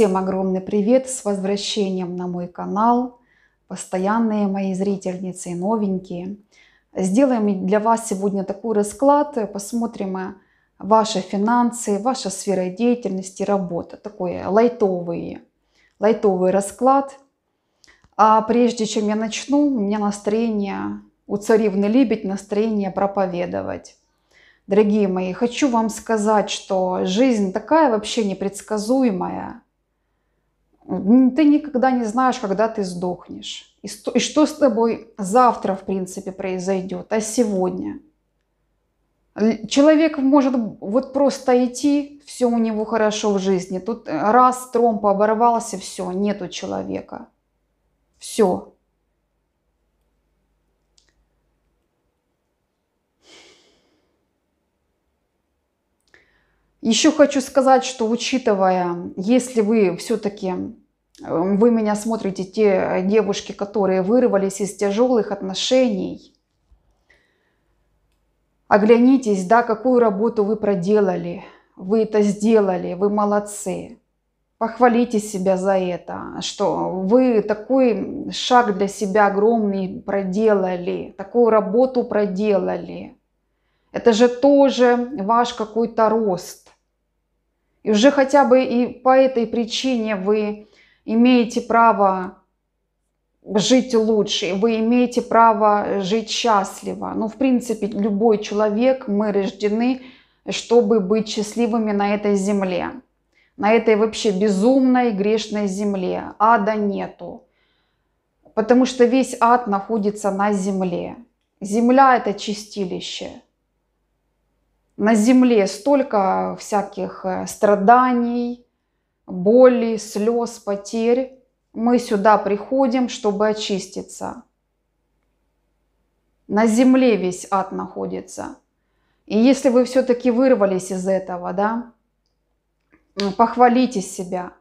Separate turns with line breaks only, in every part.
Всем огромный привет! С возвращением на мой канал. Постоянные мои зрительницы и новенькие. Сделаем для вас сегодня такой расклад. Посмотрим э, ваши финансы, ваша сфера деятельности, работа. Такой лайтовый, лайтовый расклад. А прежде чем я начну, у меня настроение у царевны Лебедь, настроение проповедовать. Дорогие мои, хочу вам сказать, что жизнь такая вообще непредсказуемая – ты никогда не знаешь, когда ты сдохнешь. И, сто, и что с тобой завтра, в принципе, произойдет, а сегодня. Человек может вот просто идти, все у него хорошо в жизни. Тут раз, тромб оборвался, все, нету человека. Все. Еще хочу сказать, что учитывая, если вы все-таки, эм, вы меня смотрите, те э, девушки, которые вырвались из тяжелых отношений, оглянитесь, да, какую работу вы проделали, вы это сделали, вы молодцы. Похвалите себя за это, что вы такой шаг для себя огромный проделали, такую работу проделали. Это же тоже ваш какой-то рост. И уже хотя бы и по этой причине вы имеете право жить лучше, вы имеете право жить счастливо. Ну, в принципе, любой человек, мы рождены, чтобы быть счастливыми на этой земле. На этой вообще безумной грешной земле. Ада нету. Потому что весь ад находится на земле. Земля – это чистилище на земле столько всяких э, страданий, боли, слез, потерь. Мы сюда приходим, чтобы очиститься. На земле весь ад находится. И если вы все-таки вырвались из этого, да, похвалите себя.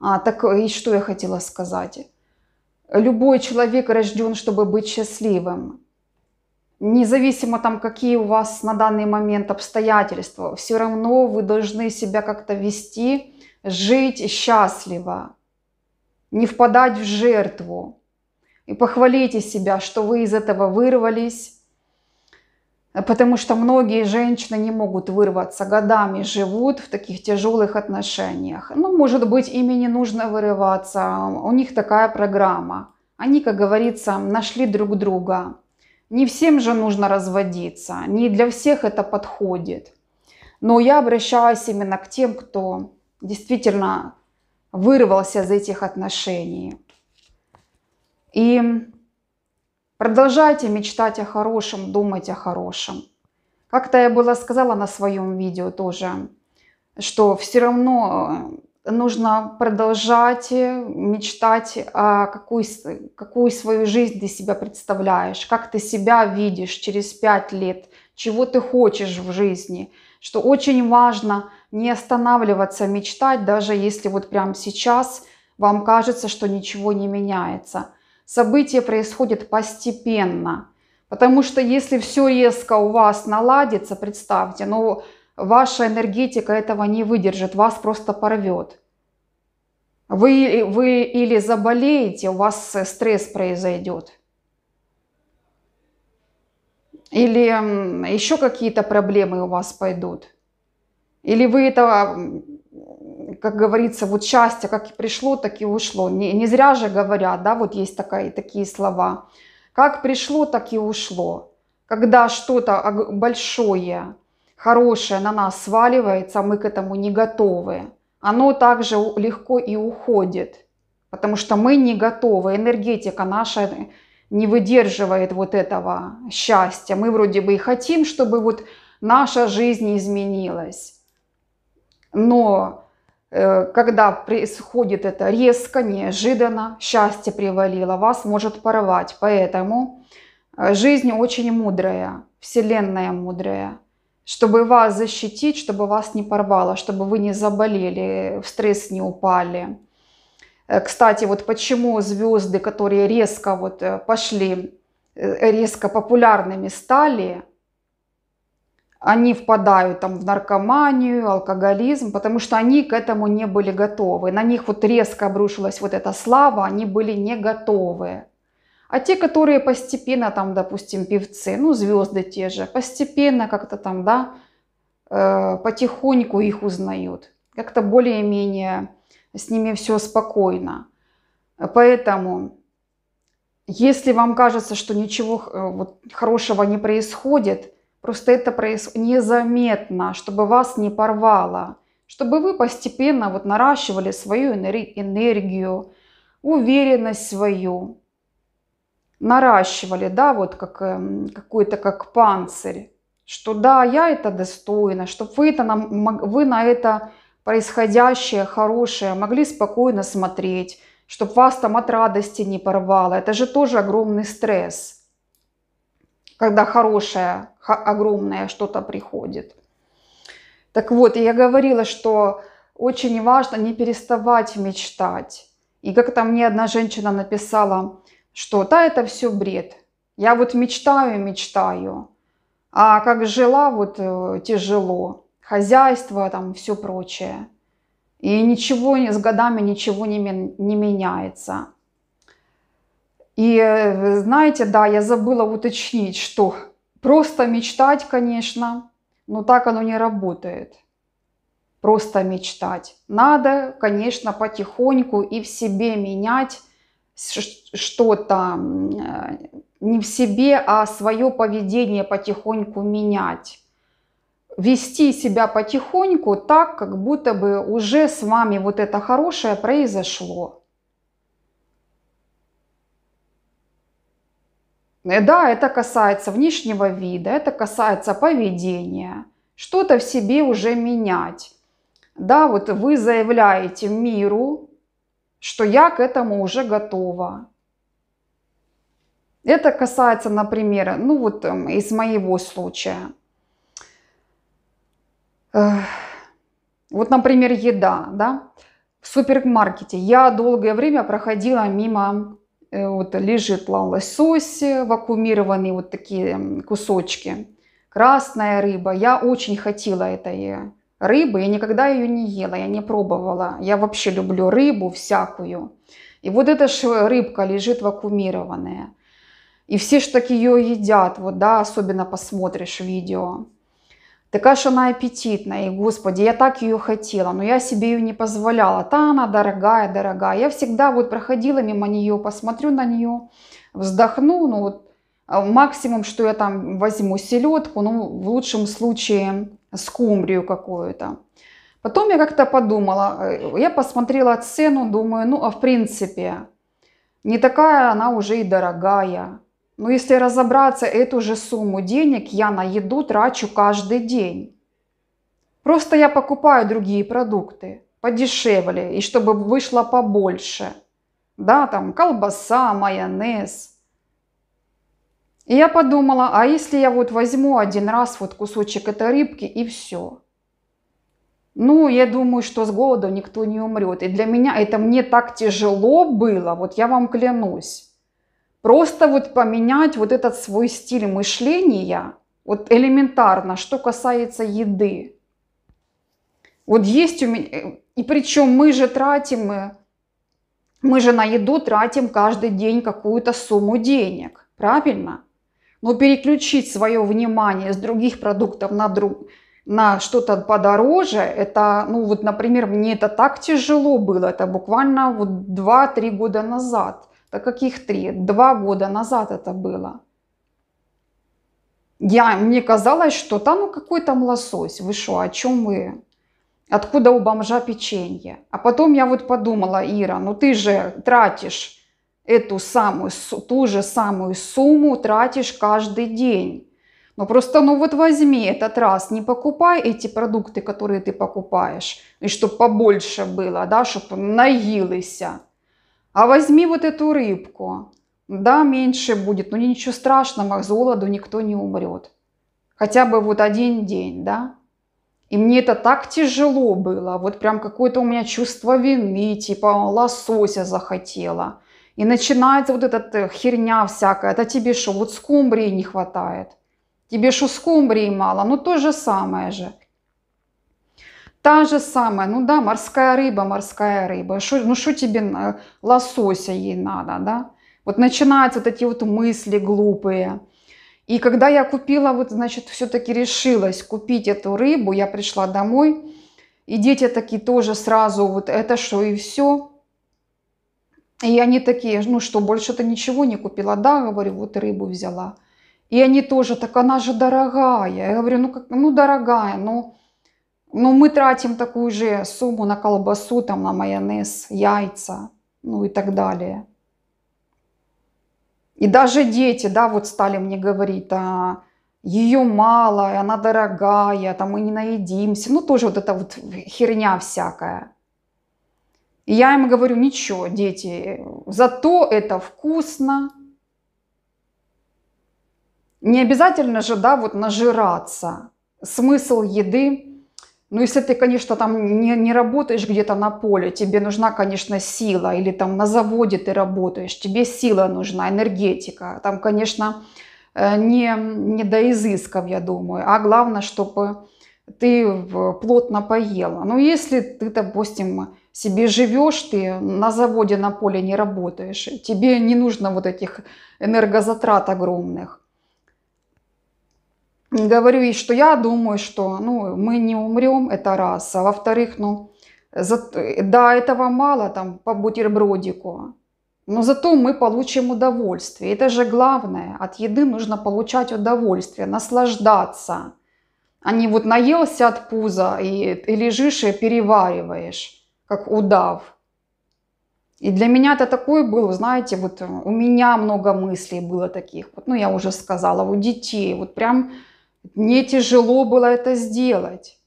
А, так э, и что я хотела сказать? Любой человек рожден, чтобы быть счастливым независимо там, какие у вас на данный момент обстоятельства, все равно вы должны себя как-то вести, жить счастливо, не впадать в жертву. И похвалите себя, что вы из этого вырвались, потому что многие женщины не могут вырваться, годами живут в таких тяжелых отношениях. Ну, может быть, ими не нужно вырываться, у них такая программа. Они, как говорится, нашли друг друга не всем же нужно разводиться, не для всех это подходит. Но я обращалась именно к тем, кто действительно вырвался из этих отношений. И продолжайте мечтать о хорошем, думать о хорошем. Как-то я была сказала на своем видео тоже, что все равно нужно продолжать э, мечтать, о а, какой какую свою жизнь ты себя представляешь, как ты себя видишь через пять лет, чего ты хочешь в жизни, что очень важно не останавливаться а мечтать, даже если вот прямо сейчас вам кажется, что ничего не меняется. События происходят постепенно, потому что если все резко у вас наладится, представьте, ну, Ваша энергетика этого не выдержит, вас просто порвет. Вы, вы или заболеете, у вас стресс произойдет. Или еще какие-то проблемы у вас пойдут. Или вы этого, как говорится, вот счастье, как и пришло, так и ушло. Не, не зря же говорят, да, вот есть такая, такие слова. Как пришло, так и ушло. Когда что-то большое, хорошее на нас сваливается, а мы к этому не готовы, оно также легко и уходит, потому что мы не готовы, энергетика наша не выдерживает вот этого счастья. Мы вроде бы и хотим, чтобы вот наша жизнь изменилась, но э, когда происходит это резко, неожиданно, счастье привалило, вас может порвать. Поэтому э, жизнь очень мудрая, Вселенная мудрая чтобы вас защитить, чтобы вас не порвало, чтобы вы не заболели, в стресс не упали. Э, кстати, вот почему звезды, которые резко вот э, пошли, э, резко популярными стали, они впадают там в наркоманию, алкоголизм, потому что они к этому не были готовы. На них вот резко обрушилась вот эта слава, они были не готовы. А те, которые постепенно, там, допустим, певцы, ну, звезды те же, постепенно как-то там, да, э, потихоньку их узнают. Как-то более-менее с ними все спокойно. Поэтому, если вам кажется, что ничего э, вот, хорошего не происходит, просто это проис... незаметно, чтобы вас не порвало, чтобы вы постепенно вот наращивали свою энергию, уверенность свою, наращивали, да, вот как эм, какой-то как панцирь, что да, я это достойна, чтобы вы, это на, вы на это происходящее хорошее могли спокойно смотреть, чтобы вас там от радости не порвало. Это же тоже огромный стресс, когда хорошее, огромное что-то приходит. Так вот, я говорила, что очень важно не переставать мечтать. И как там мне одна женщина написала, что то это все бред. Я вот мечтаю, мечтаю, а как жила, вот э, тяжело, хозяйство, там все прочее. И ничего с годами ничего не, не меняется. И э, знаете, да, я забыла уточнить, что просто мечтать, конечно, но так оно не работает. Просто мечтать. Надо, конечно, потихоньку и в себе менять что-то э, не в себе, а свое поведение потихоньку менять. Вести себя потихоньку так, как будто бы уже с вами вот это хорошее произошло. Э, да, это касается внешнего вида, это касается поведения. Что-то в себе уже менять. Да, вот вы заявляете миру, что я к этому уже готова. Это касается, например, ну вот эм, из моего случая. Вот, например, еда, да, в супермаркете. Я долгое время проходила мимо, э, вот лежит лосось, вакуумированные вот такие кусочки, красная рыба. Я очень хотела этой э, рыбы. Я никогда ее не ела, я не пробовала. Я вообще люблю рыбу всякую. И вот эта ж рыбка лежит вакуумированная. И все ж так ее едят, вот, да, особенно посмотришь видео. Такая же она аппетитная, и, господи, я так ее хотела, но я себе ее не позволяла. Та она дорогая, дорогая. Я всегда вот проходила мимо нее, посмотрю на нее, вздохну, ну вот максимум, что я там возьму селедку, ну в лучшем случае скумбрию какую-то. Потом я как-то подумала, э, я посмотрела цену, думаю, ну а в принципе, не такая она уже и дорогая. Но если разобраться, эту же сумму денег я на еду трачу каждый день. Просто я покупаю другие продукты подешевле и чтобы вышло побольше. Да, там колбаса, майонез – и я подумала, а если я вот возьму один раз вот кусочек этой рыбки и все? Ну, я думаю, что с голоду никто не умрет. И для меня это мне так тяжело было, вот я вам клянусь. Просто вот поменять вот этот свой стиль мышления, вот элементарно, что касается еды. Вот есть у меня, э, и причем мы же тратим, э, мы же на еду тратим каждый день какую-то сумму денег, правильно? но переключить свое внимание с других продуктов на друг на что-то подороже, это, ну вот, например, мне это так тяжело было, это буквально вот 2-3 года назад, да каких 3, 2 года назад это было. Я, мне казалось, что там ну какой там лосось, вы что, о чем вы? Откуда у бомжа печенье? А потом я вот подумала, Ира, ну ты же тратишь эту самую, ту же самую сумму тратишь каждый день. Но просто, ну вот возьми этот раз, не покупай эти продукты, которые ты покупаешь, и чтобы побольше было, да, чтобы наелися. А возьми вот эту рыбку, да, меньше будет, но ничего страшного, с голоду никто не умрет. Хотя бы вот один день, да. И мне это так тяжело было, вот прям какое-то у меня чувство вины, типа лосося захотела. И начинается вот эта херня всякая. Это тебе что, вот скумбрии не хватает? Тебе что, скумбрии мало? Ну, то же самое же. Та же самая, ну да, морская рыба, морская рыба. Шо, ну что тебе э, лосося ей надо, да? Вот начинаются вот эти вот мысли глупые. И когда я купила, вот, значит, все-таки решилась купить эту рыбу, я пришла домой, и дети такие тоже сразу, вот это что и все. И они такие, ну что, больше ты ничего не купила? Да, говорю, вот и рыбу взяла. И они тоже, так она же дорогая. Я говорю, ну, как, ну дорогая, ну, ну мы тратим такую же сумму на колбасу, там, на майонез, яйца, ну и так далее. И даже дети, да, вот стали мне говорить, а ее мало, она дорогая, там мы не наедимся. Ну тоже вот эта вот херня всякая я им говорю, ничего, дети, зато это вкусно. Не обязательно же, да, вот нажираться. Смысл еды, ну, если ты, конечно, там не, не работаешь где-то на поле, тебе нужна, конечно, сила, или там на заводе ты работаешь, тебе сила нужна, энергетика. Там, конечно, э, не, не до изысков, я думаю, а главное, чтобы ты плотно поела. Ну, если ты, допустим, себе живешь ты, на заводе на поле не работаешь, тебе не нужно вот этих энергозатрат огромных. Говорю и что я думаю, что ну, мы не умрем, это раз. А во-вторых, ну, за, да, этого мало, там, по бутербродику, но зато мы получим удовольствие. Это же главное. От еды нужно получать удовольствие, наслаждаться. А не вот наелся от пуза и, и лежишь и перевариваешь как удав. И для меня это такой был, знаете, вот э, у меня много мыслей было таких. Вот, ну, я уже сказала, у детей. Вот прям мне тяжело было это сделать.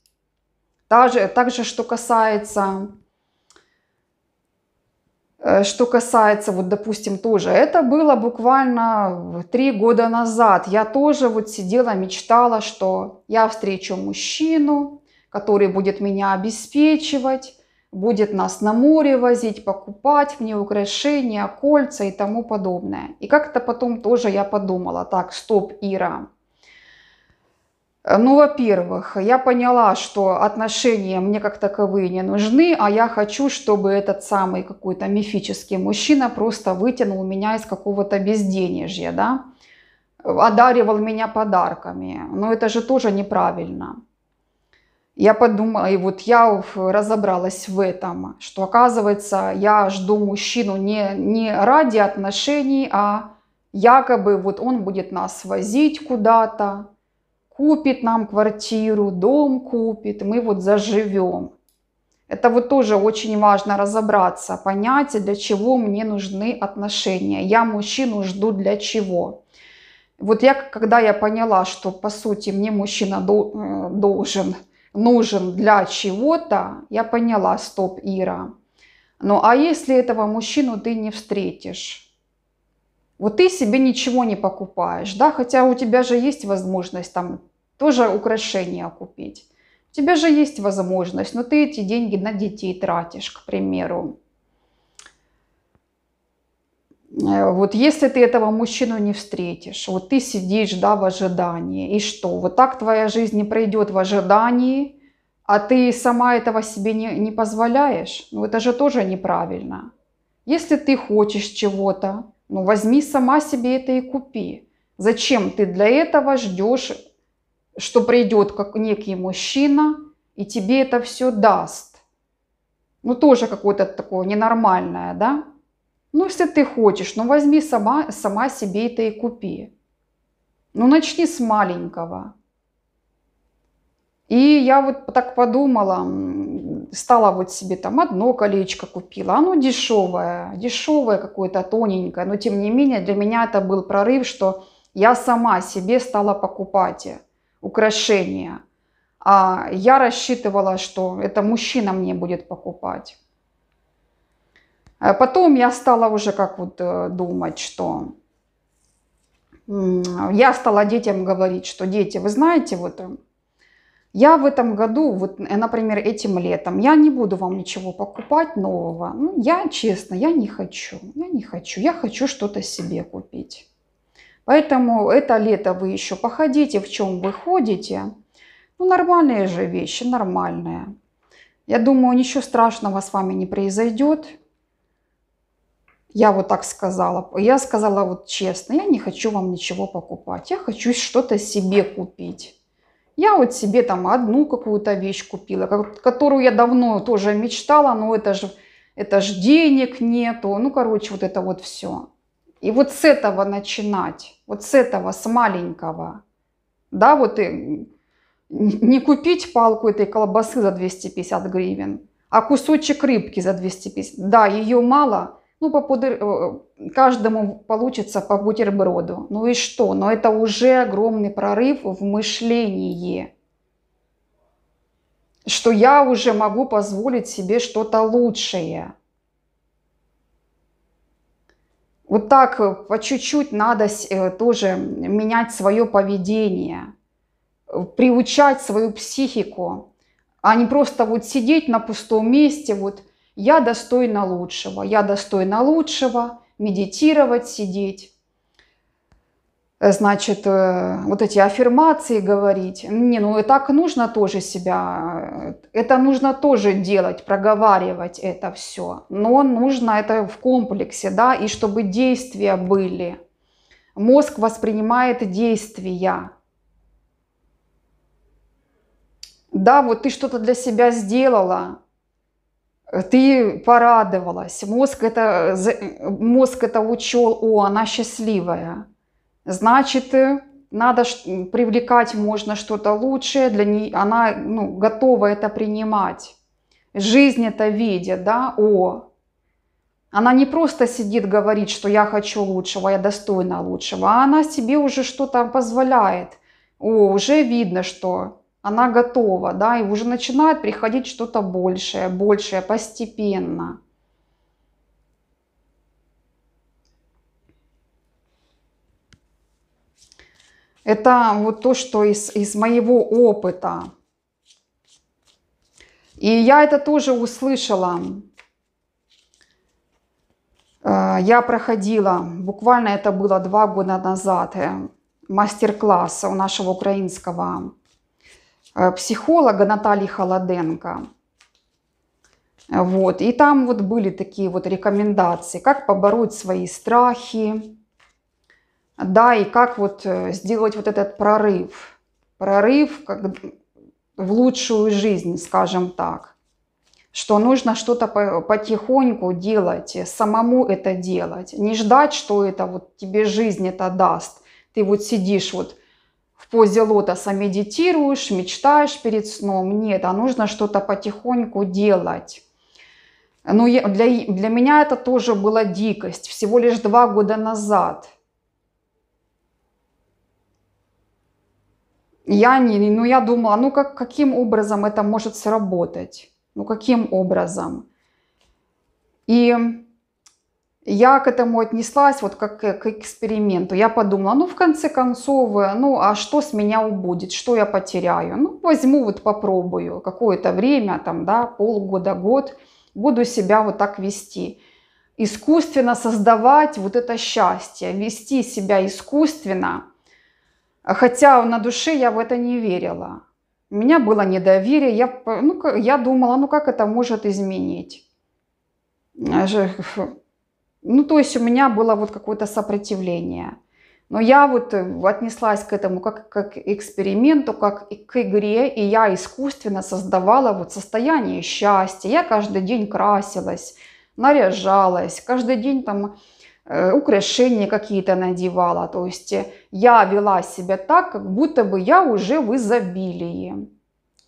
Также, также что касается э, что касается, вот, допустим, тоже, это было буквально три года назад. Я тоже вот сидела, мечтала, что я встречу мужчину, который будет меня обеспечивать, будет нас на море возить, покупать мне украшения, кольца и тому подобное. И как-то потом тоже я подумала, так, стоп, Ира. Э, ну, во-первых, я поняла, что отношения мне как таковые не нужны, а я хочу, чтобы этот самый какой-то мифический мужчина просто вытянул меня из какого-то безденежья, да, э, одаривал меня подарками. Но это же тоже неправильно. Я подумала, и вот я разобралась в этом, что оказывается, я жду мужчину не, не ради отношений, а якобы вот он будет нас возить куда-то, купит нам квартиру, дом купит, мы вот заживем. Это вот тоже очень важно разобраться, понять, для чего мне нужны отношения. Я мужчину жду для чего. Вот я, когда я поняла, что по сути мне мужчина э, должен – нужен для чего-то, я поняла, стоп, Ира. Ну а если этого мужчину ты не встретишь? Вот ты себе ничего не покупаешь, да, хотя у тебя же есть возможность там тоже украшения купить. У тебя же есть возможность, но ты эти деньги на детей тратишь, к примеру. Э, вот если ты этого мужчину не встретишь, вот ты сидишь, да, в ожидании, и что? Вот так твоя жизнь не пройдет в ожидании, а ты сама этого себе не, не позволяешь. Ну, это же тоже неправильно. Если ты хочешь чего-то, ну, возьми сама себе это и купи. Зачем ты для этого ждешь, что придет как некий мужчина и тебе это все даст? Ну, тоже какое-то такое ненормальное, да? Ну, если ты хочешь, ну возьми сама, сама себе это и купи. Ну, начни с маленького. И я вот так подумала, стала вот себе там одно колечко купила, оно дешевое, дешевое какое-то, тоненькое, но тем не менее для меня это был прорыв, что я сама себе стала покупать украшения. А я рассчитывала, что это мужчина мне будет покупать. А потом я стала уже как вот э, думать, что я стала детям говорить, что дети, вы знаете, вот э, я в этом году, вот, э, например, этим летом, я не буду вам ничего покупать нового. Ну, я, честно, я не хочу, я не хочу, я хочу что-то себе купить. Поэтому это лето вы еще походите, в чем вы ходите. Ну, нормальные же вещи, нормальные. Я думаю, ничего страшного с вами не произойдет. Я вот так сказала. Я сказала вот честно, я не хочу вам ничего покупать. Я хочу что-то себе купить. Я вот себе там одну какую-то вещь купила, которую я давно тоже мечтала, но это же, это ж денег нету. Ну, короче, вот это вот все. И вот с этого начинать, вот с этого, с маленького. Да, вот и не купить палку этой колбасы за 250 гривен, а кусочек рыбки за 250. Да, ее мало – ну, по пудр... Э, каждому получится по бутерброду. Ну и что? Но это уже огромный прорыв в мышлении, что я уже могу позволить себе что-то лучшее. Вот так э, по чуть-чуть надо э, тоже менять свое поведение, приучать свою психику, а не просто вот сидеть на пустом месте, вот – я достойна лучшего, я достойна лучшего, медитировать, сидеть. Э, значит, э, вот эти аффирмации говорить. Не, ну и так нужно тоже себя, э, это нужно тоже делать, проговаривать это все. Но нужно это в комплексе, да, и чтобы действия были. Мозг воспринимает действия. Да, вот ты что-то для себя сделала, ты порадовалась, мозг это, мозг это учел, о, она счастливая. Значит, э, надо привлекать можно что-то лучшее, для нее, она ну, готова это принимать. Жизнь это видит, да, о. Она не просто сидит, говорит, что я хочу лучшего, я достойна лучшего, а она себе уже что-то позволяет. О, уже видно, что она готова, да, и уже начинает приходить что-то большее, большее, постепенно. Это вот то, что из, из моего опыта. И я это тоже услышала. Э, я проходила, буквально это было два года назад, э, мастер-класс у нашего украинского Э, психолога Натальи Холоденко. Вот. И там вот были такие вот рекомендации, как побороть свои страхи, да, и как вот э, сделать вот этот прорыв. Прорыв как в лучшую жизнь, скажем так. Что нужно что-то потихоньку делать, э, самому это делать. Не ждать, что это вот тебе жизнь это даст. Ты вот сидишь вот позе лотоса медитируешь, мечтаешь перед сном. Нет, а нужно что-то потихоньку делать. Ну, для, для меня это тоже была дикость, всего лишь два года назад. Я, не, ну, я думала, ну как, каким образом это может сработать? Ну каким образом? И я к этому отнеслась вот как к эксперименту. Я подумала, ну в конце концов, э, ну а что с меня убудет, что я потеряю? Ну возьму вот попробую какое-то время, там, да, полгода, год, буду себя вот так вести. Искусственно создавать вот это счастье, вести себя искусственно, хотя на душе я в это не верила. У меня было недоверие, я, ну, я думала, ну как это может изменить? Ну, то есть у меня было вот какое-то сопротивление. Но я вот э, отнеслась к этому как, как к эксперименту, как к игре, и я искусственно создавала вот состояние счастья. Я каждый день красилась, наряжалась, каждый день там э, украшения какие-то надевала. То есть э, я вела себя так, как будто бы я уже в изобилии.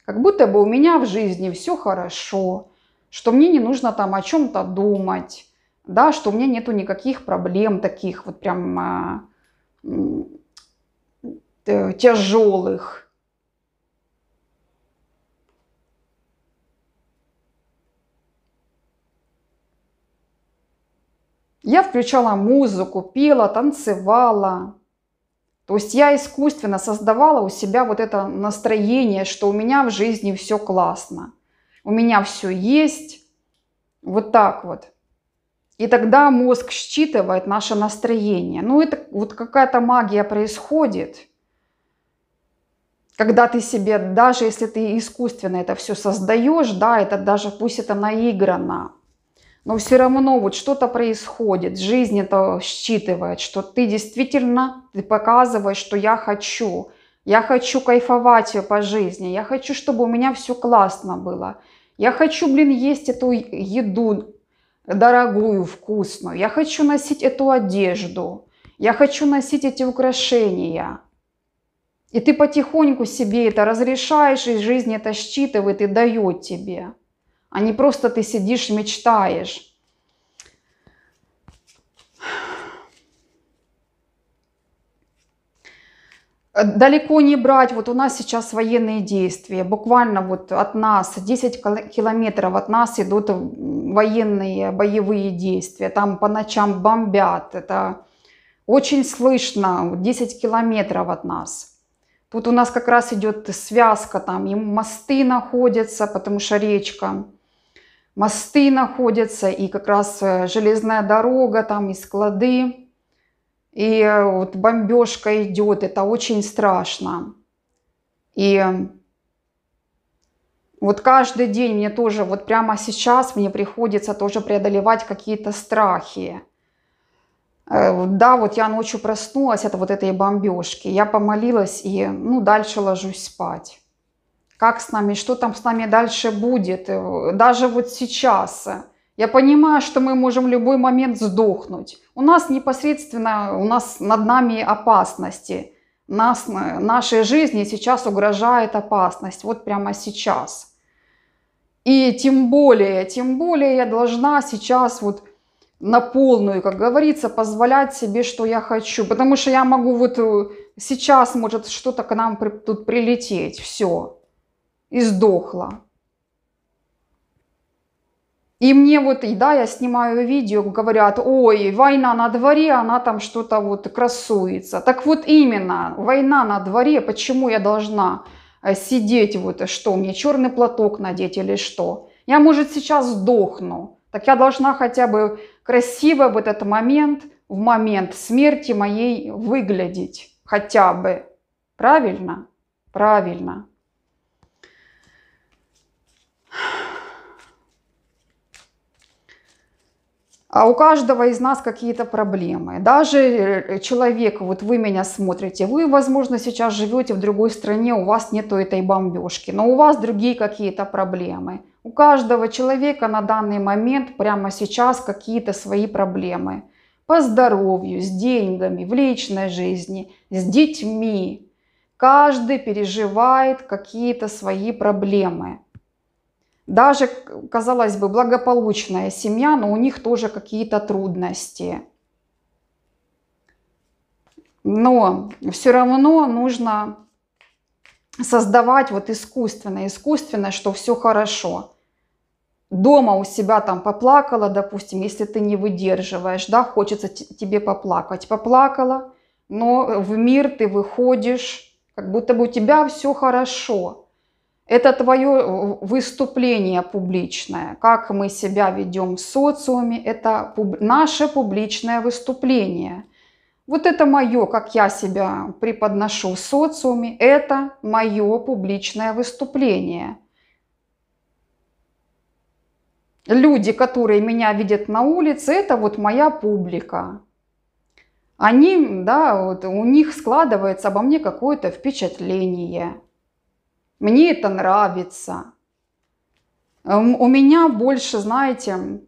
Как будто бы у меня в жизни все хорошо, что мне не нужно там о чем-то думать, да, что у меня нету никаких проблем таких вот прям а, э, тяжелых. Я включала музыку, пела, танцевала. То есть я искусственно создавала у себя вот это настроение, что у меня в жизни все классно. У меня все есть. Вот так вот. И тогда мозг считывает наше настроение. Ну, это вот какая-то магия происходит, когда ты себе, даже если ты искусственно это все создаешь, да, это даже пусть это наиграно, но все равно вот что-то происходит, жизнь это считывает, что ты действительно, ты показываешь, что я хочу, я хочу кайфовать по жизни, я хочу, чтобы у меня все классно было, я хочу, блин, есть эту еду дорогую, вкусную. Я хочу носить эту одежду. Я хочу носить эти украшения. И ты потихоньку себе это разрешаешь, и жизнь это считывает и дает тебе. А не просто ты сидишь, мечтаешь. Э, далеко не брать, вот у нас сейчас военные действия, буквально вот от нас, 10 километров от нас идут военные боевые действия, там по ночам бомбят, это очень слышно, 10 километров от нас. Тут у нас как раз идет связка, там и мосты находятся, потому что речка, мосты находятся, и как раз э, железная дорога, там и склады и э, вот бомбежка идет, это очень страшно. И э, вот каждый день мне тоже, вот прямо сейчас мне приходится тоже преодолевать какие-то страхи. Э, да, вот я ночью проснулась от вот этой бомбежки, я помолилась и, ну, дальше ложусь спать. Как с нами, что там с нами дальше будет, даже вот сейчас – я понимаю, что мы можем в любой момент сдохнуть. У нас непосредственно, у нас над нами опасности. Нас, нашей жизни сейчас угрожает опасность, вот прямо сейчас. И тем более, тем более я должна сейчас вот на полную, как говорится, позволять себе, что я хочу. Потому что я могу вот э, сейчас, может, что-то к нам тут прилететь, все. И сдохла. И мне вот, и да, я снимаю видео, говорят, ой, война на дворе, она там что-то вот красуется. Так вот именно, война на дворе, почему я должна э, сидеть вот, э, что мне черный платок надеть или что? Я, может, сейчас сдохну, так я должна хотя бы красиво в этот момент, в момент смерти моей выглядеть хотя бы. Правильно? Правильно. А у каждого из нас какие-то проблемы. Даже э, человек, вот вы меня смотрите, вы, возможно, сейчас живете в другой стране, у вас нету этой бомбежки, но у вас другие какие-то проблемы. У каждого человека на данный момент, прямо сейчас, какие-то свои проблемы. По здоровью, с деньгами, в личной жизни, с детьми. Каждый переживает какие-то свои проблемы. Даже, казалось бы, благополучная семья, но у них тоже какие-то трудности. Но все равно нужно создавать вот искусственно, искусственно, что все хорошо. Дома у себя там поплакала, допустим, если ты не выдерживаешь, да, хочется тебе поплакать. Поплакала, но в мир ты выходишь, как будто бы у тебя все хорошо. Это твое э, выступление публичное, как мы себя ведем в социуме, это наше публичное выступление. Вот это мое, как я себя преподношу в социуме, это мое публичное выступление. Люди, которые меня видят на улице, это вот моя публика. Они, да, вот у них складывается обо мне какое-то впечатление – мне это нравится. Эм, у меня больше, знаете,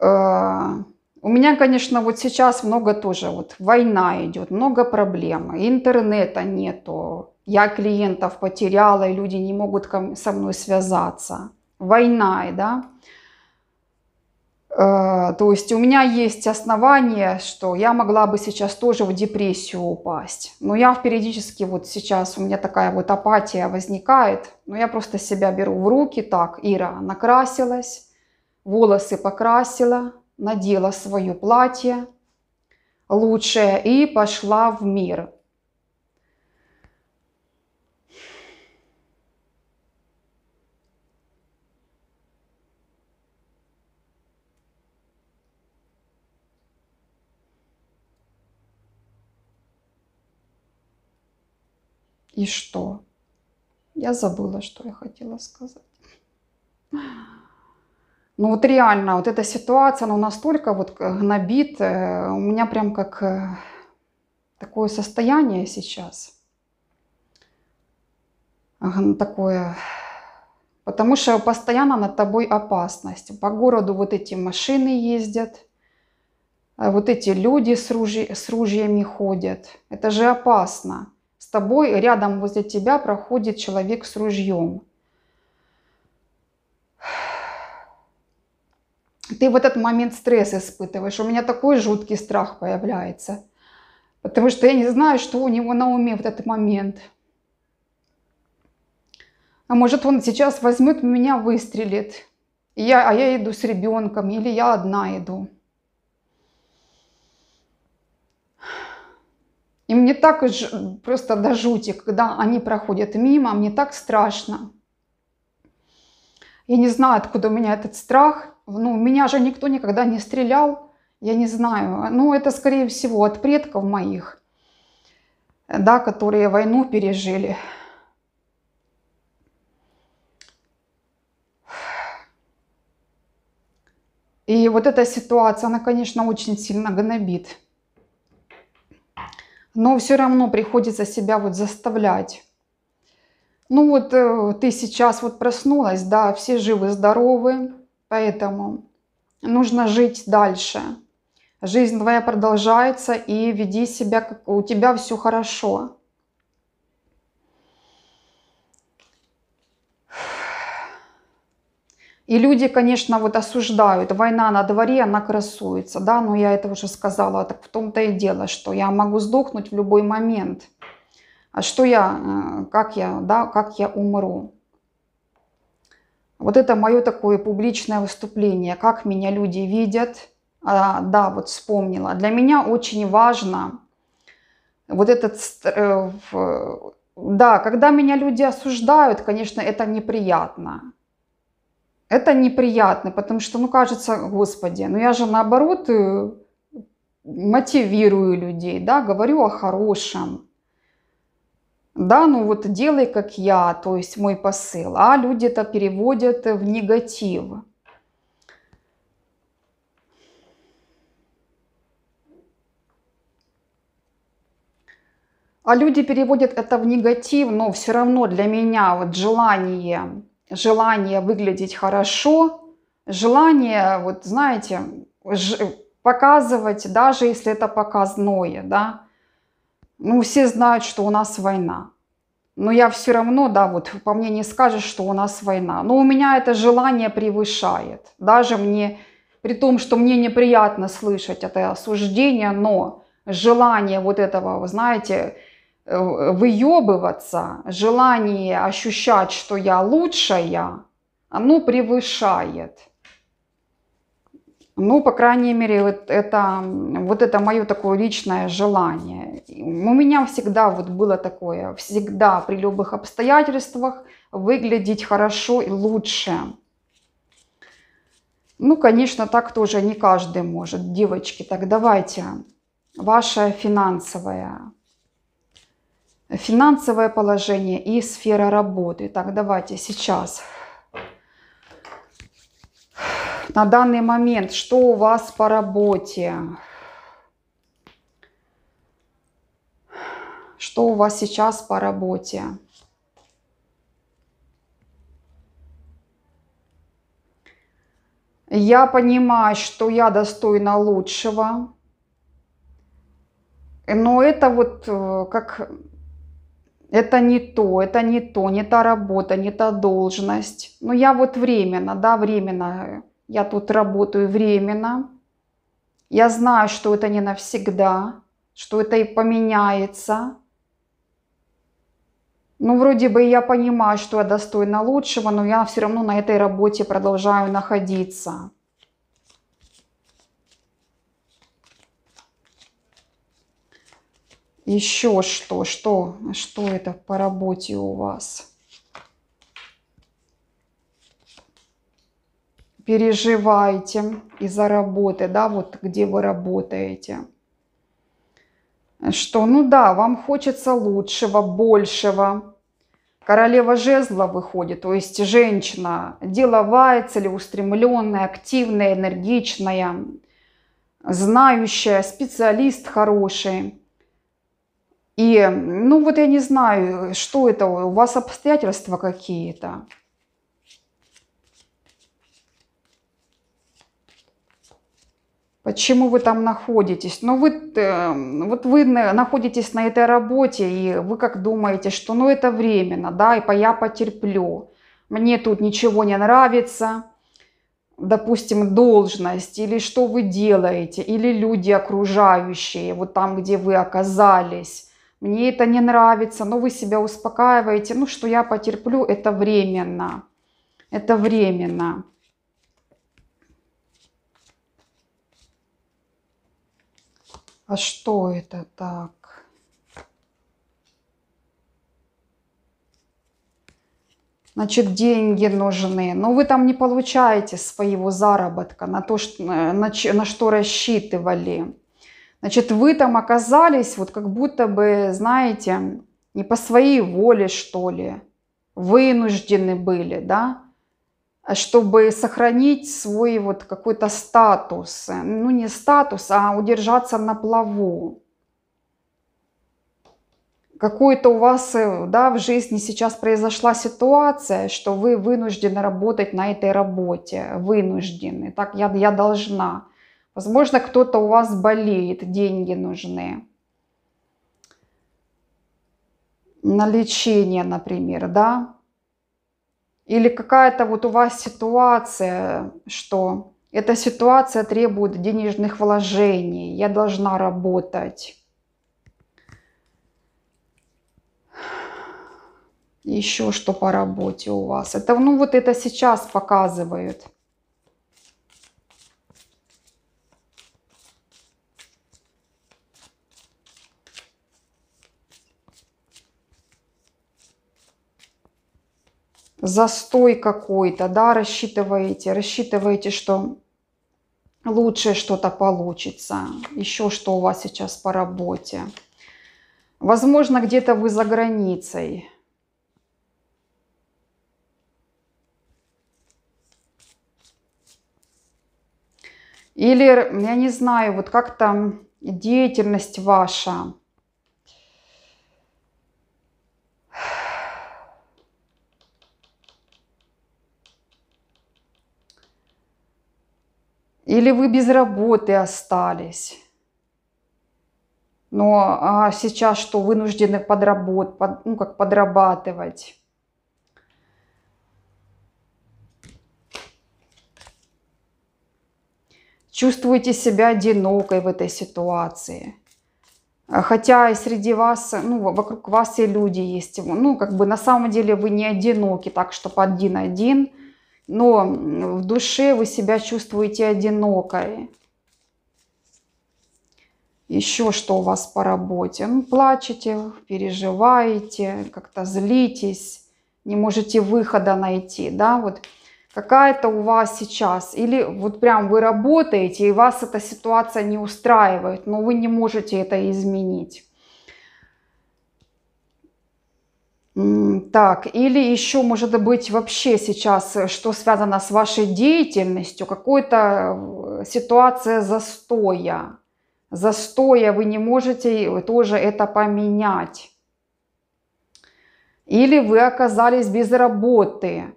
э, у меня, конечно, вот сейчас много тоже, вот война идет, много проблем, интернета нету, я клиентов потеряла, и люди не могут со мной связаться. Война, да. Э, то есть у меня есть основания, что я могла бы сейчас тоже в депрессию упасть. Но я периодически вот сейчас, у меня такая вот апатия возникает, но я просто себя беру в руки, так, Ира накрасилась, волосы покрасила, надела свое платье лучшее и пошла в мир. И что? Я забыла, что я хотела сказать. Ну вот реально, вот эта ситуация, она настолько вот гнобит. Э, у меня прям как э, такое состояние сейчас. Ну, такое Потому что постоянно над тобой опасность. По городу вот эти машины ездят, э, вот эти люди с, ружья, с ружьями ходят. Это же опасно. С тобой рядом возле тебя проходит человек с ружьем. Ты в этот момент стресс испытываешь. У меня такой жуткий страх появляется. Потому что я не знаю, что у него на уме в этот момент. А может он сейчас возьмет меня, выстрелит. Я, а я иду с ребенком или я одна иду. И мне так просто до жути, когда они проходят мимо, мне так страшно. Я не знаю, откуда у меня этот страх. Ну, меня же никто никогда не стрелял. Я не знаю. Ну, это, скорее всего, от предков моих, да, которые войну пережили. И вот эта ситуация, она, конечно, очень сильно гнобит но все равно приходится себя вот заставлять. Ну вот э, ты сейчас вот проснулась, да, все живы-здоровы, поэтому нужно жить дальше. Жизнь твоя продолжается и веди себя, как у тебя все хорошо. И люди, конечно, вот осуждают. Война на дворе, она красуется, да, но я это уже сказала. Так в том-то и дело, что я могу сдохнуть в любой момент. А что я, э, как я, да, как я умру? Вот это мое такое публичное выступление, как меня люди видят. А, да, вот вспомнила. Для меня очень важно вот этот... Э, да, когда меня люди осуждают, конечно, это неприятно это неприятно, потому что, ну, кажется, господи, ну я же наоборот э, мотивирую людей, да, говорю о хорошем. Да, ну вот делай как я, то есть мой посыл. А люди это переводят в негатив. А люди переводят это в негатив, но все равно для меня вот желание желание выглядеть хорошо, желание, вот знаете, показывать, даже если это показное, да. Ну, все знают, что у нас война. Но я все равно, да, вот по мне не скажешь, что у нас война. Но у меня это желание превышает. Даже мне, при том, что мне неприятно слышать это осуждение, но желание вот этого, вы знаете, Э, выебываться, желание ощущать, что я лучшая, оно превышает. Ну, по крайней мере, вот это, вот это мое такое личное желание. У меня всегда вот было такое, всегда при любых обстоятельствах выглядеть хорошо и лучше. Ну, конечно, так тоже не каждый может. Девочки, так давайте. Ваша финансовая финансовое положение и сфера работы. Так, давайте сейчас. На данный момент, что у вас по работе? Что у вас сейчас по работе? Я понимаю, что я достойна лучшего. Но это вот э, как это не то, это не то, не та работа, не та должность. Но ну, я вот временно, да, временно, я тут работаю временно. Я знаю, что это не навсегда, что это и поменяется. Ну, вроде бы я понимаю, что я достойна лучшего, но я все равно на этой работе продолжаю находиться. Еще что? Что, что это по работе у вас? Переживаете из-за работы, да, вот где вы работаете. Что, ну да, вам хочется лучшего, большего. Королева жезла выходит, то есть женщина деловая, целеустремленная, активная, энергичная, знающая, специалист хороший. И, ну вот я не знаю, что это, у вас обстоятельства какие-то. Почему вы там находитесь? Ну, вы, эм, вот вы находитесь на этой работе, и вы как думаете, что ну это временно, да, и я потерплю. Мне тут ничего не нравится, допустим, должность, или что вы делаете, или люди окружающие, вот там, где вы оказались мне это не нравится, но вы себя успокаиваете, ну что я потерплю, это временно, это временно. А что это так? Значит, деньги нужны. Но вы там не получаете своего заработка на то, что, э, на, на что рассчитывали. Значит, вы там оказались, вот как будто бы, знаете, не по своей воле, что ли, вынуждены были, да, чтобы сохранить свой вот какой-то статус, ну не статус, а удержаться на плаву. Какой-то у вас, э, да, в жизни сейчас произошла ситуация, что вы вынуждены работать на этой работе, вынуждены, так я, я должна. Возможно, кто-то у вас болеет, деньги нужны. На лечение, например, да? Или какая-то вот у вас ситуация, что эта ситуация требует денежных вложений, я должна работать. Еще что по работе у вас. Это, ну вот это сейчас показывают. застой какой-то, да, рассчитываете, рассчитываете, что лучше что-то получится, еще что у вас сейчас по работе. Возможно, где-то вы за границей. Или, я не знаю, вот как там деятельность ваша, Или вы без работы остались. Но а сейчас что, вынуждены подработ, под, ну, как подрабатывать. Чувствуете себя одинокой в этой ситуации. А хотя и среди вас, ну, вокруг вас и люди есть. Ну, как бы на самом деле вы не одиноки, так что один-один – но в душе вы себя чувствуете одинокой. Еще что у вас по работе? Плачете, переживаете, как-то злитесь, не можете выхода найти, да, вот какая-то у вас сейчас, или вот прям вы работаете, и вас эта ситуация не устраивает, но вы не можете это изменить. Так, или еще, может быть, вообще сейчас, э, что связано с вашей деятельностью, какая-то э, ситуация застоя. Застоя вы не можете э, тоже это поменять. Или вы оказались без работы.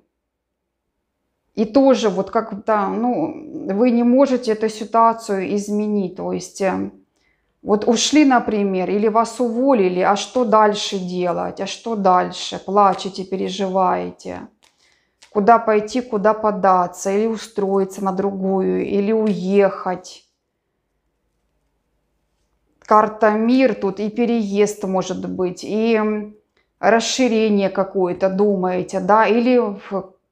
И тоже вот как-то, ну, вы не можете эту ситуацию изменить. То есть эм, вот ушли, например, или вас уволили, а что дальше делать, а что дальше? Плачете, переживаете. Куда пойти, куда податься, или устроиться на другую, или уехать. Карта мир тут и переезд может быть, и расширение какое-то думаете, да, или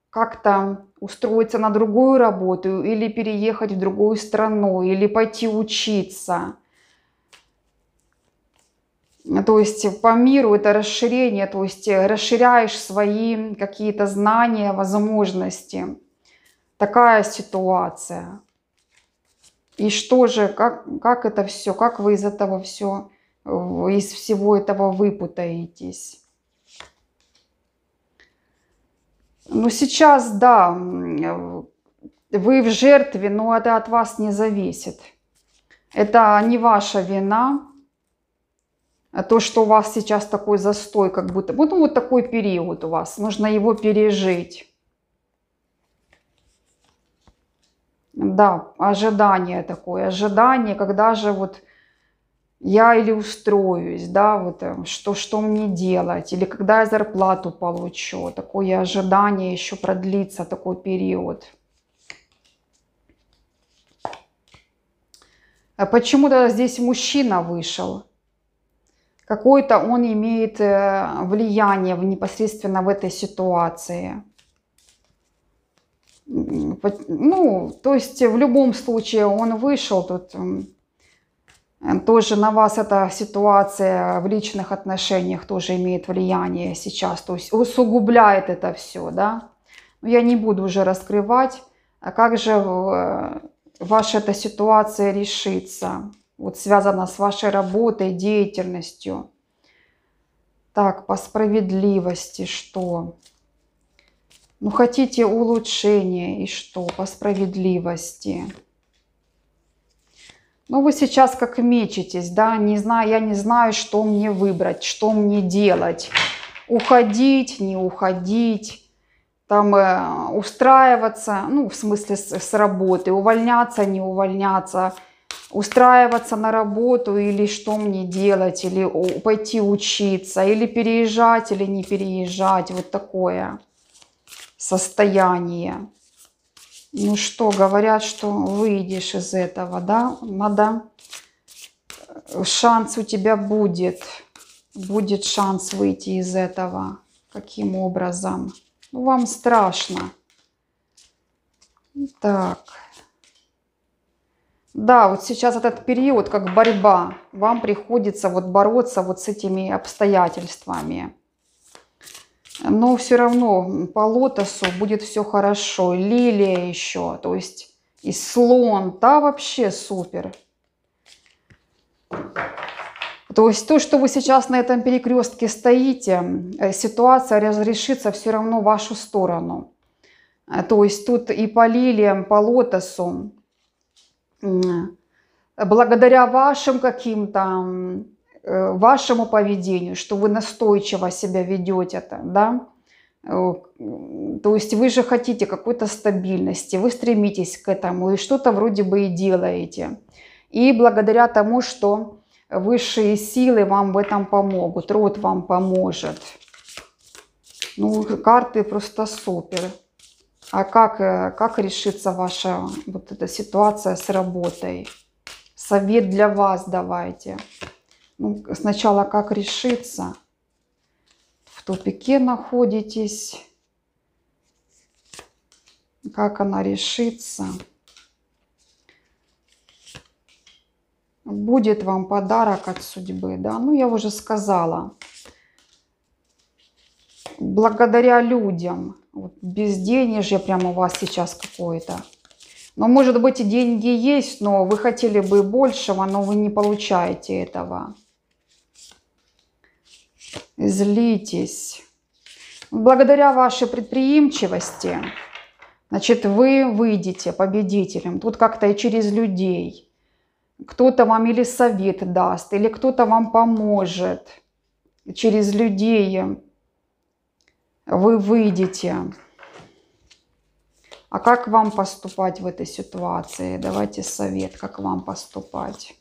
как-то устроиться на другую работу, или переехать в другую страну, или пойти учиться – то есть по миру это расширение, то есть расширяешь свои какие-то знания, возможности. Такая ситуация. И что же, как, как это все, как вы из этого все, из всего этого выпутаетесь? Ну сейчас, да, вы в жертве, но это от вас не зависит. Это не ваша вина. А то, что у вас сейчас такой застой, как будто... Вот, вот такой период у вас, нужно его пережить. Да, ожидание такое, ожидание, когда же вот я или устроюсь, да, вот э, что, что мне делать, или когда я зарплату получу, такое ожидание еще продлится, такой период. А Почему-то здесь мужчина вышел какое-то он имеет э, влияние непосредственно в этой ситуации. Ну, то есть в любом случае он вышел тут. Э, тоже на вас эта ситуация в личных отношениях тоже имеет влияние сейчас. То есть усугубляет это все, да. Но я не буду уже раскрывать, а как же э, ваша эта ситуация решится вот связана с вашей работой, деятельностью. Так, по справедливости что? Ну, хотите улучшения и что? По справедливости. Ну, вы сейчас как мечетесь, да, не знаю, я не знаю, что мне выбрать, что мне делать. Уходить, не уходить, там э, устраиваться, ну, в смысле с, с работы, увольняться, не увольняться – устраиваться на работу или что мне делать, или пойти учиться, или переезжать, или не переезжать. Вот такое состояние. Ну что, говорят, что выйдешь из этого, да? Надо... Э, шанс у тебя будет. Будет шанс выйти из этого. Каким образом? Ну, вам страшно. Так. Да, вот сейчас этот период как борьба. Вам приходится вот бороться вот с этими обстоятельствами. Но все равно по лотосу будет все хорошо. Лилия еще, то есть и слон, да вообще супер. То есть то, что вы сейчас на этом перекрестке стоите, э, ситуация разрешится все равно в вашу сторону. Э, то есть тут и по лилиям, по лотосу благодаря вашим каким-то, э, вашему поведению, что вы настойчиво себя ведете, да, э, то есть вы же хотите какой-то стабильности, вы стремитесь к этому и что-то вроде бы и делаете. И благодаря тому, что высшие силы вам в этом помогут, род вам поможет. Ну, карты просто супер. А как, э, как решится ваша вот эта ситуация с работой? Совет для вас давайте. Ну, сначала как решиться? В тупике находитесь. Как она решится? Будет вам подарок от судьбы, да? Ну, я уже сказала. Благодаря людям вот безденежье прямо у вас сейчас какое-то. Но, может быть, и деньги есть, но вы хотели бы большего, но вы не получаете этого. Злитесь. Благодаря вашей предприимчивости, значит, вы выйдете победителем. Тут как-то и через людей. Кто-то вам или совет даст, или кто-то вам поможет через людей вы выйдете. А как вам поступать в этой ситуации? Давайте совет, как вам поступать.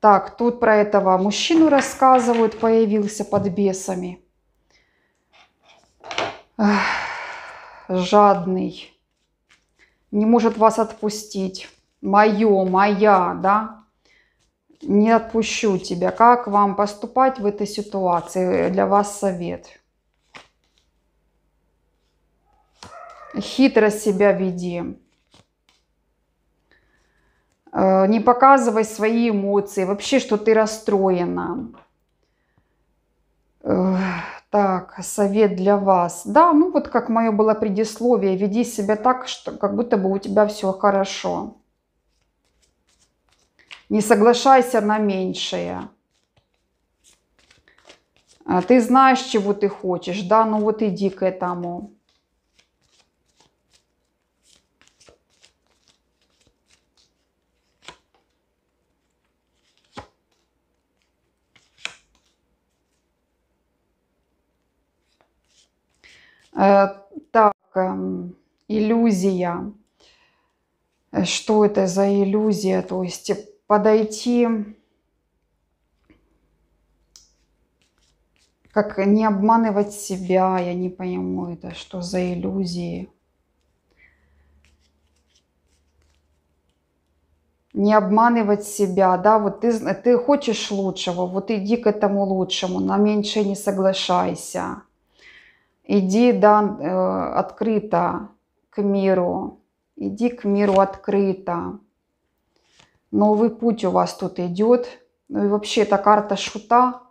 Так, тут про этого мужчину рассказывают, появился под бесами. жадный. Не может вас отпустить. Мое, моя, да? не отпущу тебя. Как вам поступать в этой ситуации? Для вас совет. Хитро себя веди. Э, не показывай свои эмоции. Вообще, что ты расстроена. Э, так, совет для вас. Да, ну вот как мое было предисловие. Веди себя так, что как будто бы у тебя все хорошо. Не соглашайся на меньшее. А, ты знаешь, чего ты хочешь, да, ну вот иди к этому. Э, так, эм, иллюзия. Э, что это за иллюзия? То есть подойти, как не обманывать себя, я не пойму, это что за иллюзии. не обманывать себя, да, вот ты, ты хочешь лучшего, вот иди к этому лучшему, на меньшее не соглашайся. Иди, да, э, открыто к миру, иди к миру открыто. Новый путь у вас тут идет. Ну и вообще, эта карта шута.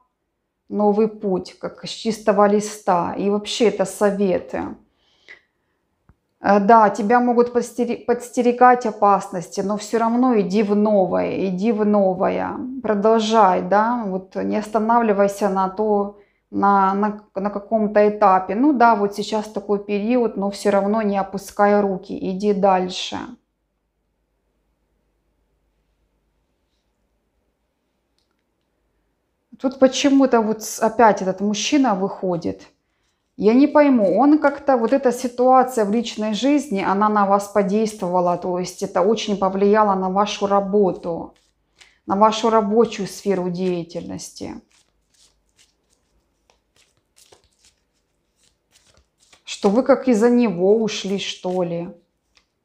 Новый путь, как с чистого листа. И вообще, это советы. Э, да, тебя могут подстерегать опасности, но все равно иди в новое, иди в новое. Продолжай, да, вот не останавливайся на то, на, на, на каком-то этапе. Ну да, вот сейчас такой период, но все равно не опускай руки, иди дальше. Тут почему-то вот опять этот мужчина выходит. Я не пойму, он как-то, вот эта ситуация в личной жизни, она на вас подействовала, то есть это очень повлияло на вашу работу, на вашу рабочую сферу деятельности. Что вы как из-за него ушли, что ли,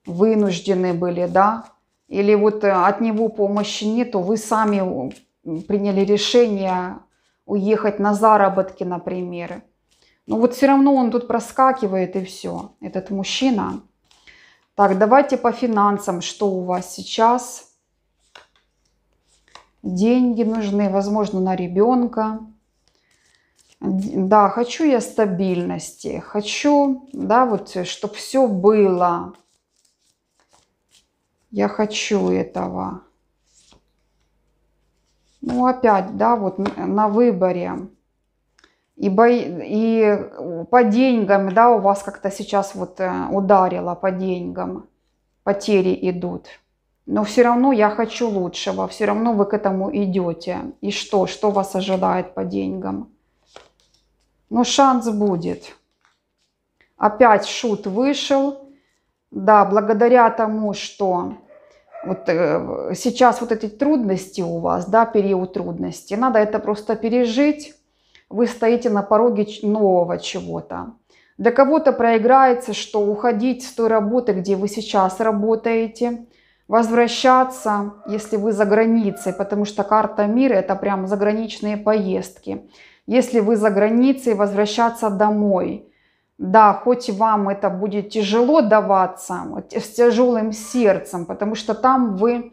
вынуждены были, да? Или вот э, от него помощи нету, вы сами приняли решение уехать на заработки, например. Но вот все равно он тут проскакивает и все, этот мужчина. Так, давайте по финансам, что у вас сейчас. Деньги нужны, возможно, на ребенка. Да, хочу я стабильности, хочу, да, вот, чтобы все было. Я хочу этого. Ну, опять, да, вот на выборе. И, бо... и по деньгам, да, у вас как-то сейчас вот э, ударило по деньгам. Потери идут. Но все равно я хочу лучшего, все равно вы к этому идете. И что, что вас ожидает по деньгам? Ну, шанс будет. Опять шут вышел. Да, благодаря тому, что вот э, сейчас вот эти трудности у вас, да, период трудности, надо это просто пережить. Вы стоите на пороге нового чего-то. Для кого-то проиграется, что уходить с той работы, где вы сейчас работаете, возвращаться, если вы за границей, потому что карта мира – это прям заграничные поездки. Если вы за границей, возвращаться домой – да, хоть вам это будет тяжело даваться, с тяжелым сердцем, потому что там вы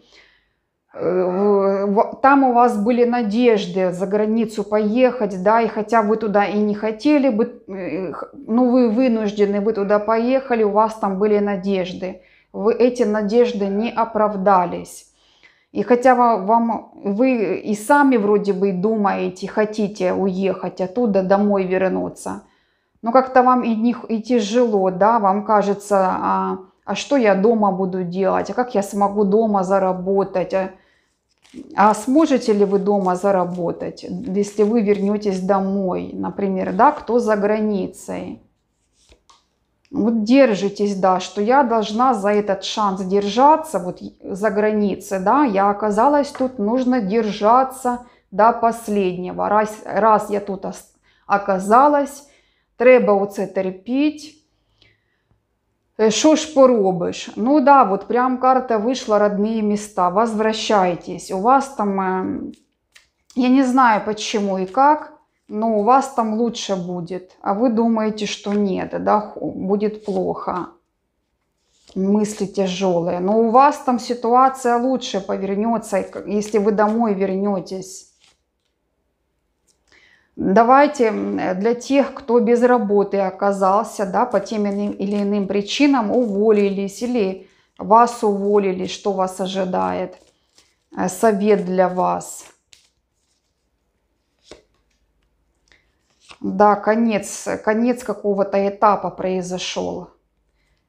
э, там у вас были надежды за границу поехать, да, и хотя вы туда и не хотели бы, ну вы вынуждены, вы туда поехали, у вас там были надежды. Вы эти надежды не оправдались. И хотя вам вы и сами вроде бы думаете, хотите уехать оттуда домой вернуться – ну как-то вам и не, идти тяжело, да, вам кажется, а, а что я дома буду делать, а как я смогу дома заработать, а, а сможете ли вы дома заработать, если вы вернетесь домой, например, да, кто за границей. Вот держитесь, да, что я должна за этот шанс держаться, вот за границей, да, я оказалась тут, нужно держаться до последнего. Раз, раз я тут оказалась, Треба оце терпіть. Що ж поробиш? Ну да, вот прям карта вышла, родные места. Возвращайтесь. У вас там, я не знаю почему и как, но у вас там лучше будет. А вы думаете, что нет, да, будет плохо. Мысли тяжелые. Но у вас там ситуация лучше повернется, если вы домой вернетесь. Давайте для тех, кто без работы оказался, да, по тем или иным причинам уволились или вас уволили, что вас ожидает, э, совет для вас. Да, конец, конец какого-то этапа произошел.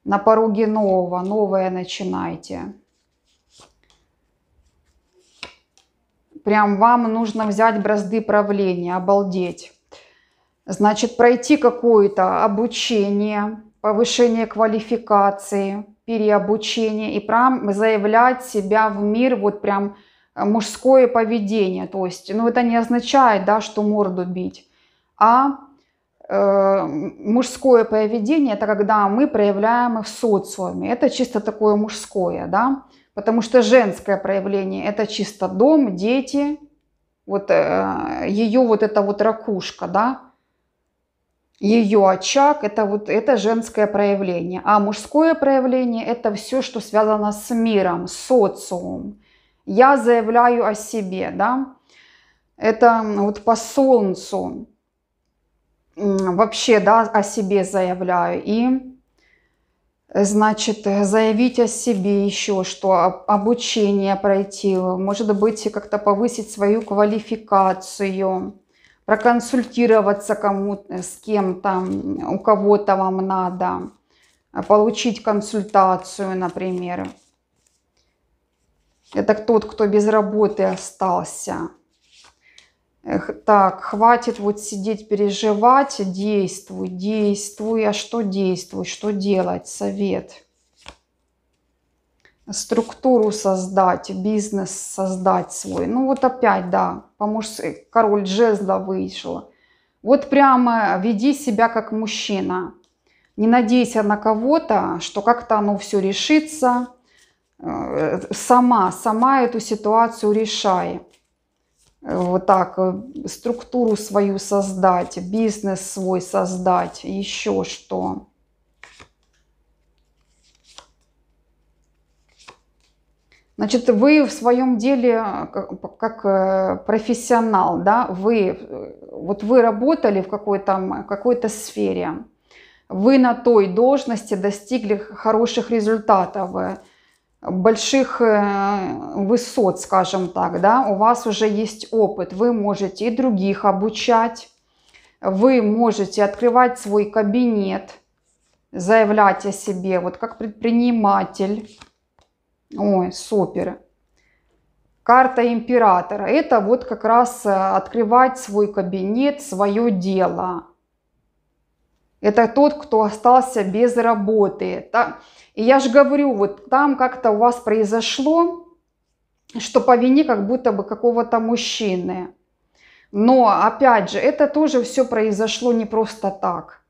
На пороге нового, новое начинайте. Прям вам нужно взять бразды правления, обалдеть. Значит, пройти какое-то обучение, повышение квалификации, переобучение и прям заявлять себя в мир вот прям э, мужское поведение. То есть, ну это не означает, да, что морду бить, а э, мужское поведение – это когда мы проявляем и в социуме. Это чисто такое мужское, да. Потому что женское проявление – это чисто дом, дети, вот э, ее вот эта вот ракушка, да, ее очаг – это вот это женское проявление. А мужское проявление – это все, что связано с миром, с социумом. Я заявляю о себе, да. Это вот по солнцу вообще, да, о себе заявляю. И Значит, заявить о себе еще, что обучение пройти, может быть, как-то повысить свою квалификацию, проконсультироваться кому с кем-то, у кого-то вам надо, получить консультацию, например. Это тот, кто без работы остался. Так, хватит вот сидеть, переживать, действуй, действуй. А что действуй, что делать? Совет. Структуру создать, бизнес создать свой. Ну вот опять, да, по-мужски, э, король жезла вышел. Вот прямо веди себя как мужчина. Не надейся на кого-то, что как-то оно все решится. Э, сама, сама эту ситуацию решай. Вот так, э, структуру свою создать, бизнес свой создать, еще что. Значит, вы в своем деле э, как э, профессионал, да, вы, вот вы работали в какой-то какой сфере, вы на той должности достигли хороших результатов, больших э, высот, скажем так, да, у вас уже есть опыт, вы можете и других обучать, вы можете открывать свой кабинет, заявлять о себе, вот как предприниматель. Ой, супер. Карта императора. Это вот как раз э, открывать свой кабинет, свое дело. Это тот, кто остался без работы. И я же говорю, вот там как-то у вас произошло, что по вине как будто бы какого-то мужчины. Но, опять же, это тоже все произошло не просто так.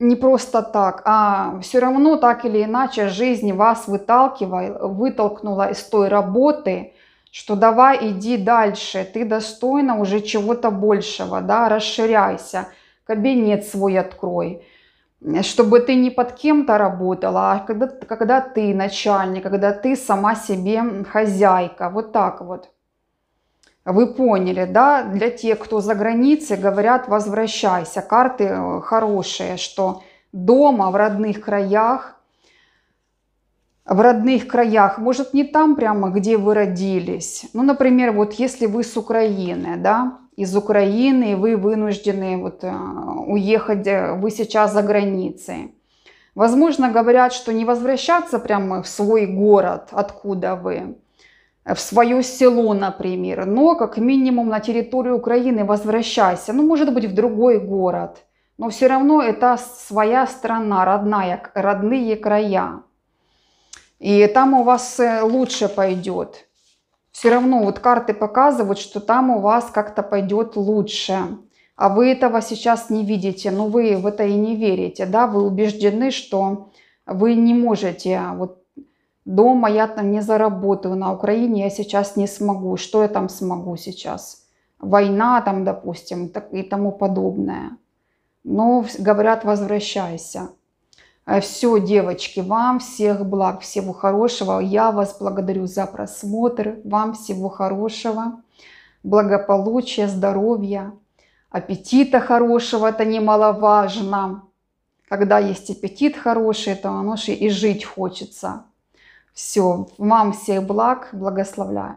Не просто так, а все равно так или иначе жизнь вас выталкивает, вытолкнула из той работы, что давай иди дальше, ты достойна уже чего-то большего, да, расширяйся, кабинет свой открой, чтобы ты не под кем-то работала, а когда, когда ты начальник, когда ты сама себе хозяйка. Вот так вот. Вы поняли, да? Для тех, кто за границей, говорят, возвращайся. Карты э, хорошие, что дома, в родных краях, в родных краях, может не там прямо, где вы родились. Ну, например, вот если вы с Украины, да, из Украины, и вы вынуждены вот э, уехать, э, вы сейчас за границей. Возможно, говорят, что не возвращаться прямо в свой город, откуда вы, в свое село, например, но как минимум на территорию Украины возвращайся, ну, может быть, в другой город. Но все равно это своя страна, родная, родные края. И там у вас э, лучше пойдет все равно вот карты показывают, что там у вас как-то пойдет лучше. А вы этого сейчас не видите, но ну, вы в это и не верите, да, вы убеждены, что вы не можете, а вот дома я там не заработаю, на Украине я сейчас не смогу, что я там смогу сейчас, война там, допустим, и тому подобное. Но говорят, возвращайся. Э, Все, девочки, вам всех благ, всего хорошего. Я вас благодарю за просмотр. Вам всего хорошего, благополучия, здоровья, аппетита хорошего. Это немаловажно. Когда есть аппетит хороший, то оно же и жить хочется. Все, вам всех благ, благословляю.